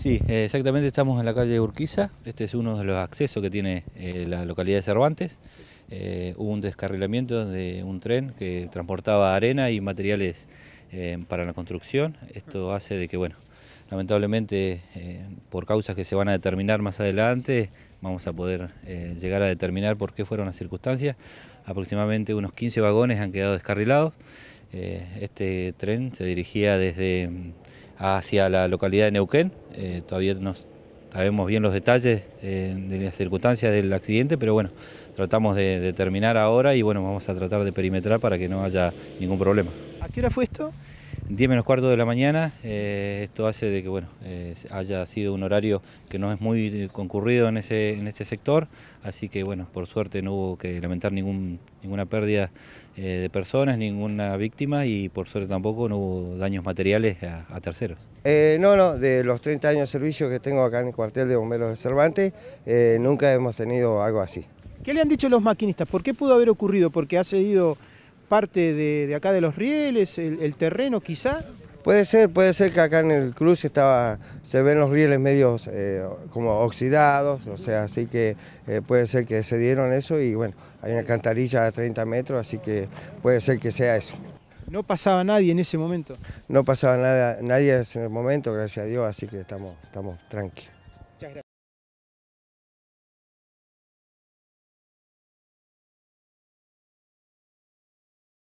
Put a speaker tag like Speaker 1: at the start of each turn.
Speaker 1: Sí, exactamente estamos en la calle Urquiza, este es uno de los accesos que tiene eh, la localidad de Cervantes. Eh, hubo un descarrilamiento de un tren que transportaba arena y materiales eh, para la construcción. Esto hace de que, bueno, lamentablemente por causas que se van a determinar más adelante, vamos a poder llegar a determinar por qué fueron las circunstancias. Aproximadamente unos 15 vagones han quedado descarrilados. este tren se dirigía desde mm, hacia la localidad de Neuquén, eh, todavía no sabemos bien los detalles eh, de las circunstancias del accidente, pero bueno, tratamos de, de terminar ahora y bueno, vamos a tratar de perimetrar para que no haya ningún problema. ¿A
Speaker 2: qué hora fue esto?
Speaker 1: 10 menos cuarto de la mañana, eh, esto hace de que bueno, eh, haya sido un horario que no es muy eh, concurrido en, ese, en este sector, así que bueno, por suerte no hubo que lamentar ninguna pérdida de personas, ninguna víctima y por suerte tampoco no hubo daños materiales a, terceros.
Speaker 3: no, no, de los 30 años de servicio que tengo acá en el cuartel de bomberos de Cervantes, nunca hemos tenido algo así.
Speaker 2: ¿Qué le han dicho los maquinistas? ¿Por qué pudo haber ocurrido? Porque ha cedido parte de, acá de los rieles, el, terreno quizá?
Speaker 3: Puede ser, puede ser que acá en el cruce estaba, se ven los rieles medios eh, como oxidados, o sea, así que eh, puede ser que se dieron eso y bueno, hay una cantarilla a 30 metros, así que puede ser que sea eso. ¿No pasaba nadie en ese momento? No pasaba nada, nadie en ese momento, gracias a Dios, así que estamos, estamos tranquilos.